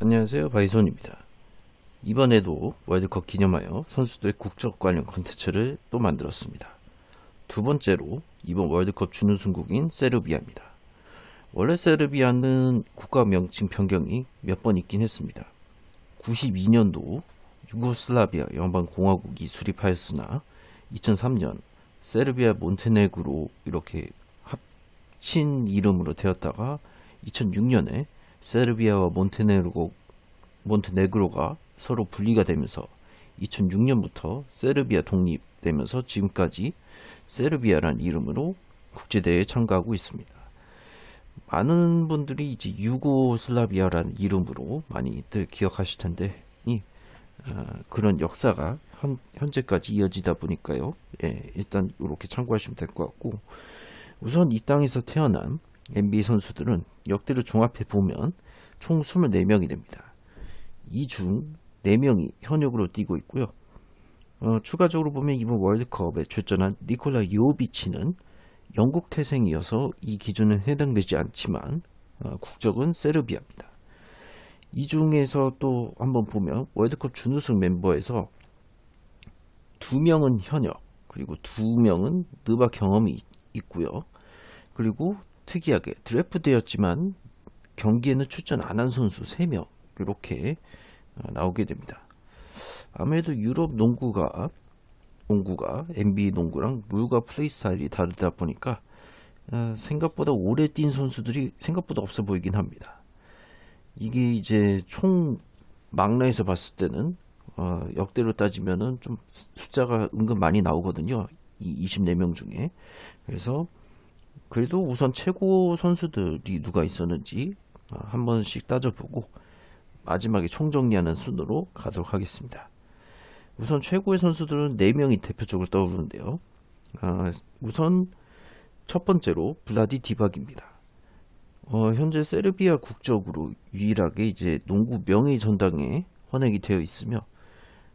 안녕하세요 바이손입니다 이번에도 월드컵 기념하여 선수들의 국적 관련 컨텐츠를 또 만들었습니다 두 번째로 이번 월드컵 준우승국인 세르비아입니다 원래 세르비아는 국가 명칭 변경이 몇 번 있긴 했습니다 92년도 유고슬라비아 연방공화국이 수립하였으나 2003년 세르비아 몬테네그로 이렇게 합친 이름으로 되었다가 2006년에 세르비아와 몬테네르고 몬테네그로가 서로 분리가 되면서 2006년부터 세르비아 독립되면서 지금까지 세르비아란 이름으로 국제대회에 참가하고 있습니다. 많은 분들이 이제 유고슬라비아라는 이름으로 많이들 기억하실 텐데 이, 어, 그런 역사가 현, 현재까지 이어지다 보니까요. 예, 일단 이렇게 참고하시면 될 것 같고 우선 이 땅에서 태어난 NBA 선수들은 역대로 종합해 보면 총 24명이 됩니다. 이 중 4명이 현역으로 뛰고 있고요. 어, 추가적으로 보면 이번 월드컵에 출전한 니콜라 요비치는 영국 태생이어서 이 기준은 해당되지 않지만 어, 국적은 세르비아입니다. 이 중에서 또 한번 보면 월드컵 준우승 멤버에서 두 명은 현역, 그리고 두 명은 느바 경험이 있고요. 그리고 특이하게 드래프트였지만 경기에는 출전 안 한 선수 3명 이렇게 어, 나오게 됩니다. 아무래도 유럽 농구가 농구가 NBA 농구랑 룰과 플레이 스타일이 다르다 보니까 어, 생각보다 오래 뛴 선수들이 생각보다 없어 보이긴 합니다. 이게 이제 총 막라에서 봤을 때는 어, 역대로 따지면은 좀 숫자가 은근 많이 나오거든요. 이 24명 중에. 그래서 그래도 우선 최고 선수들이 누가 있었는지 아, 한 번씩 따져보고 마지막에 총정리하는 순으로 가도록 하겠습니다. 우선 최고의 선수들은 4명이 대표적으로 떠오르는데요. 아, 우선 첫 번째로 블라디 디박입니다. 어, 현재 세르비아 국적으로 유일하게 이제 농구 명예 전당에 헌액이 되어 있으며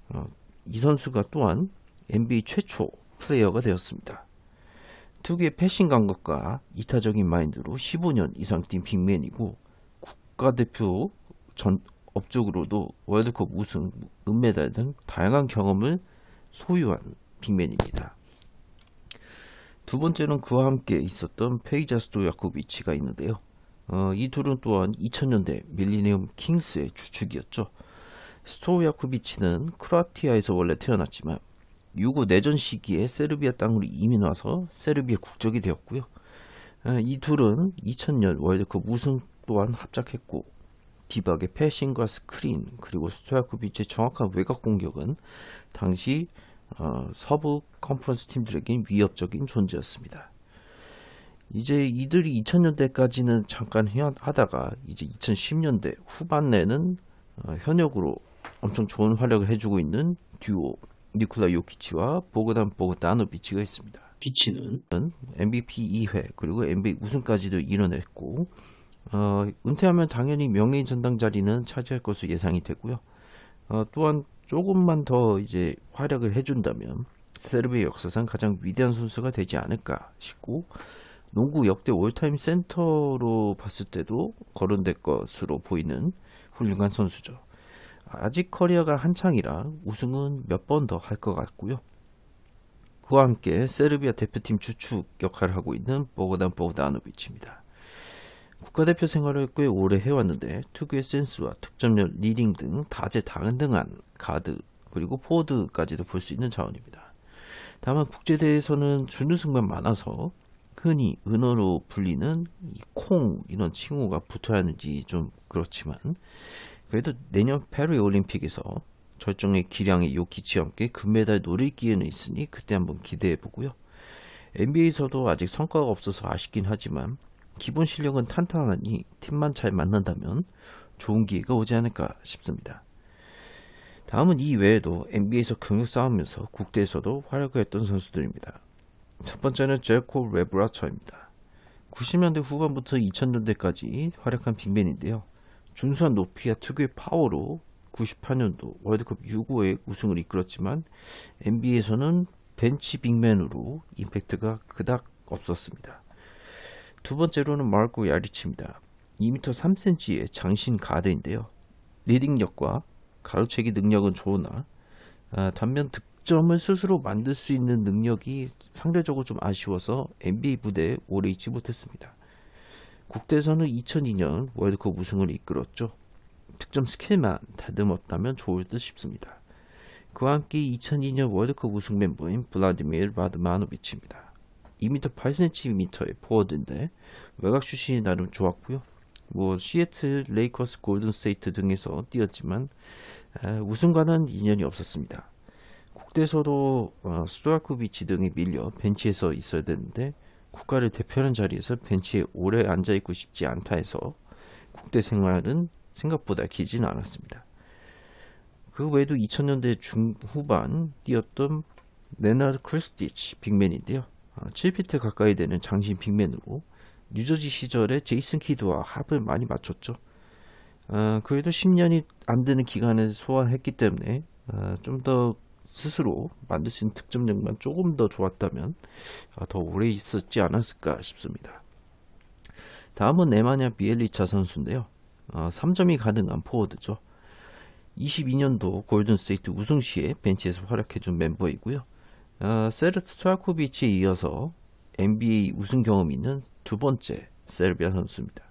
어, 이 선수가 또한 NBA 최초 플레이어가 되었습니다. 특유의 패싱 감각과 이타적인 마인드로 15년 이상 뛴 빅맨이고 국가대표 전 업적으로도 월드컵 우승, 은메달 등 다양한 경험을 소유한 빅맨입니다. 두 번째는 그와 함께 있었던 페이자스도 야코비치가 있는데요. 어, 이 둘은 또한 2000년대 밀리니엄 킹스의 주축이었죠. 스토야쿠비치는 우 크로아티아에서 원래 태어났지만 유고 내전 시기에 세르비아 땅으로 이민 와서 세르비아 국적이 되었고요. 어, 이 둘은 2000년 월드컵 우승 또한 합작했고 디박의 패싱과 스크린 그리고 스토야코비치의 정확한 외곽 공격은 당시 어, 서부 컨퍼런스 팀들에겐 위협적인 존재였습니다. 이제 이들이 2000년대까지는 잠깐 하다가 이제 2010년대 후반내는 어, 현역으로 엄청 좋은 활약을 해주고 있는 듀오 니콜라 요키치와 보그단 보그다노비치가 있습니다. 키치는 MVP 2회 그리고 NBA 우승까지도 이뤄냈고 어, 은퇴하면 당연히 명예인 전당 자리는 차지할 것으로 예상이 되고요. 어, 또한 조금만 더 이제 활약을 해준다면 세르비 역사상 가장 위대한 선수가 되지 않을까 싶고 농구 역대 올타임 센터로 봤을 때도 거론될 것으로 보이는 훌륭한 선수죠. 아직 커리어가 한창이라 우승은 몇 번 더 할 것 같고요. 그와 함께 세르비아 대표팀 주축 역할을 하고 있는 보그단보그다노비치입니다 국가대표 생활을 꽤 오래 해왔는데 특유의 센스와 득점력, 리딩 등 다재다능한 가드 그리고 포워드까지도 볼 수 있는 자원입니다. 다만 국제대회에서는 준우승만 많아서 흔히 은어로 불리는 이콩 이런 칭호가 붙어야 하는지 좀 그렇지만 그래도 내년 페리 올림픽에서 절정의 기량의 요키치와 함께 금메달 노릴 기회는 있으니 그때 한번 기대해 보고요. NBA에서도 아직 성과가 없어서 아쉽긴 하지만 기본 실력은 탄탄하니 팀만 잘 만난다면 좋은 기회가 오지 않을까 싶습니다. 다음은 이 외에도 NBA에서 경육 싸우면서 국대에서도 활약을 했던 선수들입니다. 첫 번째는 제코 레브라처입니다. 90년대 후반부터 2000년대까지 활약한 빅맨인데요. 준수한 높이와 특유의 파워로 98년도 월드컵 6호의 우승을 이끌었지만 NBA에서는 벤치 빅맨으로 임팩트가 그닥 없었습니다. 두 번째로는 마르코 야리치입니다. 2m 3cm의 장신 가드인데요. 리딩력과 가로채기 능력은 좋으나 아, 단면 득점을 스스로 만들 수 있는 능력이 상대적으로 좀 아쉬워서 NBA 부대에 오래 있지 못했습니다. 국대에서는 2002년 월드컵 우승을 이끌었죠. 특정 스킬만 다듬었다면 좋을 듯 싶습니다. 그와 함께 2002년 월드컵 우승 멤버인 블라디미르 라드마노비치입니다. 2m 8cm의 포워드인데 외곽 출신이 나름 좋았고요. 뭐 시애틀, 레이커스, 골든스테이트 등에서 뛰었지만 아, 우승과는 인연이 없었습니다. 국대에서도 어, 스토라코비치 등에 밀려 벤치에서 있어야 되는데 국가를 대표하는 자리에서 벤치에 오래 앉아 있고 싶지 않다 해서 국대 생활은 생각보다 길진 않았습니다. 그 외에도 2000년대 중후반 뛰었던 레나드 크리스티치 빅맨인데요. 7피트 아, 가까이 되는 장신 빅맨으로 뉴저지 시절에 제이슨 키드와 합을 많이 맞췄죠. 어, 아, 그래도 10년이 안 되는 기간에 소화했기 때문에 어, 아, 좀더 스스로 만들 수 있는 득점력만 조금 더 좋았다면 아, 더 오래 있었지 않았을까 싶습니다. 다음은 에마냐 비엘리차 선수인데요. 3점이 아, 가능한 포워드죠. 22년도 골든스테이트 우승 시에 벤치에서 활약해준 멤버이고요. 아, 세르트 트라코비치에 이어서 NBA 우승 경험이 있는 두 번째 세르비아 선수입니다.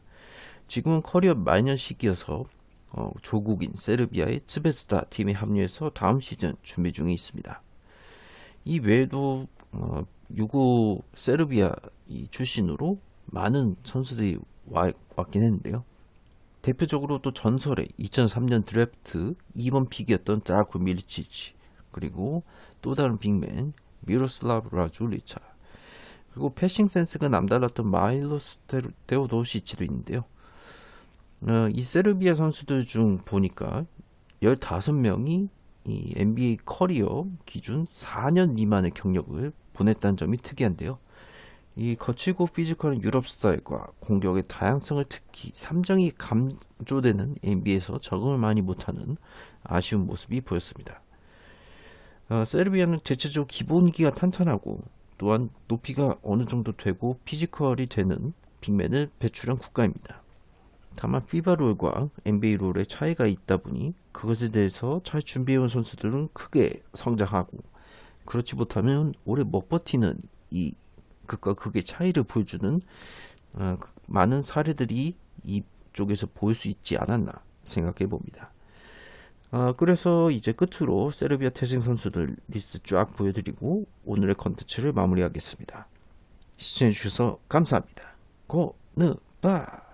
지금은 커리어 마이 시기여서 어, 조국인 세르비아의 츠베스타 팀에 합류해서 다음 시즌 준비 중에 있습니다. 이 외에도 어, 유구 세르비아 출신으로 많은 선수들이 와, 왔긴 했는데요. 대표적으로 또 전설의 2003년 드래프트 2번 픽이었던 자쿠 밀리치치 그리고 또 다른 빅맨 미로슬라브 라줄리차 그리고 패싱 센스가 남달랐던 마일로스 테오도시치도 있는데요. 어, 이 세르비아 선수들 중 보니까 15명이 이 NBA 커리어 기준 4년 미만의 경력을 보냈다는 점이 특이한데요. 이 거칠고 피지컬한 유럽 스타일과 공격의 다양성을 특히 삼장이 감조되는 NBA에서 적응을 많이 못하는 아쉬운 모습이 보였습니다. 어, 세르비아는 대체적으로 기본기가 탄탄하고 또한 높이가 어느 정도 되고 피지컬이 되는 빅맨을 배출한 국가입니다. 다만 피바 룰과 NBA 룰의 차이가 있다 보니 그것에 대해서 잘 준비해온 선수들은 크게 성장하고 그렇지 못하면 오래 못 버티는 이 극과 극의 차이를 보여주는 어, 많은 사례들이 이쪽에서 보일 수 있지 않았나 생각해 봅니다. 아, 그래서 이제 끝으로 세르비아 태생 선수들 리스트 쫙 보여드리고 오늘의 컨텐츠를 마무리하겠습니다. 시청해주셔서 감사합니다. 고느바